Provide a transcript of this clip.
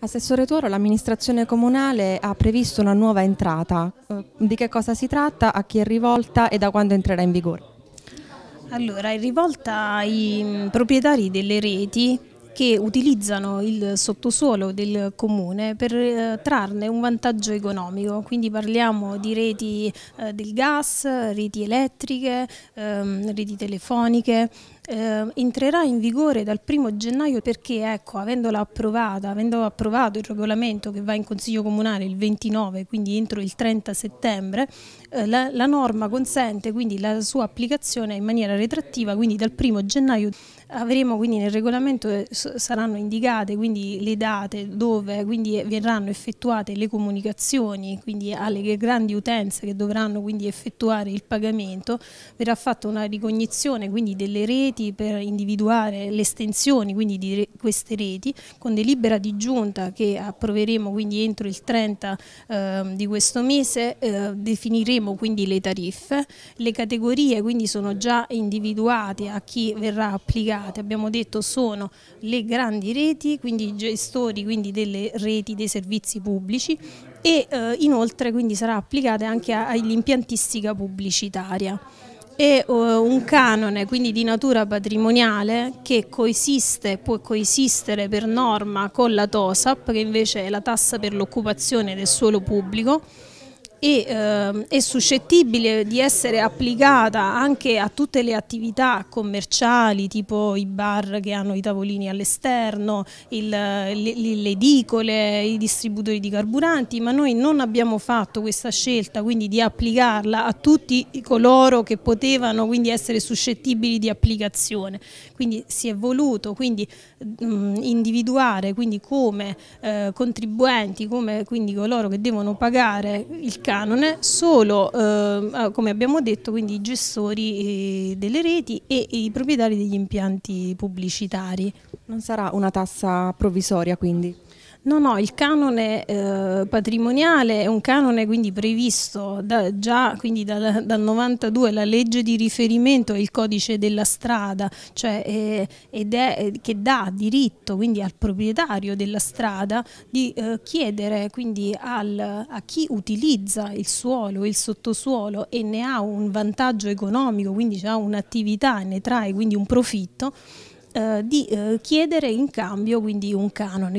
Assessore Tuoro, l'amministrazione comunale ha previsto una nuova entrata. Eh, di che cosa si tratta, a chi è rivolta e da quando entrerà in vigore? Allora, è rivolta ai mm, proprietari delle reti che utilizzano il sottosuolo del comune per eh, trarne un vantaggio economico, quindi parliamo di reti eh, del gas, reti elettriche, ehm, reti telefoniche, eh, entrerà in vigore dal 1 gennaio perché ecco, avendola approvata, avendo approvato il regolamento che va in Consiglio Comunale il 29, quindi entro il 30 settembre, eh, la, la, norma consente quindi la sua applicazione in maniera retrattiva, quindi dal 1 gennaio avremo quindi nel regolamento eh, saranno indicate quindi le date dove quindi eh, verranno effettuate le comunicazioni, quindi alle grandi utenze che dovranno quindi effettuare il pagamento, verrà fatta una ricognizione quindi delle reti per individuare l'estensione quindi di re queste reti con delibera di giunta che approveremo quindi entro il 30 eh, di questo mese eh, definiremo quindi le tariffe, le categorie quindi sono già individuate a chi verrà applicate, abbiamo detto sono le le grandi reti, quindi gestori quindi delle reti dei servizi pubblici e eh, inoltre quindi sarà applicata anche all'impiantistica pubblicitaria è eh, un canone quindi di natura patrimoniale che coesiste, può coesistere per norma con la TOSAP che invece è la tassa per l'occupazione del suolo pubblico e eh, è suscettibile di essere applicata anche a tutte le attività commerciali tipo i bar che hanno i tavolini all'esterno, le, le edicole, i distributori di carburanti, ma noi non abbiamo fatto questa scelta quindi di applicarla a tutti coloro che potevano quindi essere suscettibili di applicazione. Quindi si è voluto quindi, mh, individuare quindi, come eh, contribuenti, come quindi coloro che devono pagare il canone solo, eh, ah, come abbiamo detto, quindi i gestori eh, delle reti e i proprietari degli impianti pubblicitari. Non sarà una tassa provvisoria quindi? No, no, il canone eh, patrimoniale è un canone quindi previsto da, già quindi da, dal 92, la legge di riferimento è il codice della strada, cioè, eh, ed è, eh, che dà diritto quindi al proprietario della strada di eh, chiedere quindi al, a chi utilizza il suolo, il sottosuolo e ne ha un vantaggio economico, quindi ha un'attività e ne trae quindi un profitto, eh, di eh, chiedere in cambio quindi un canone.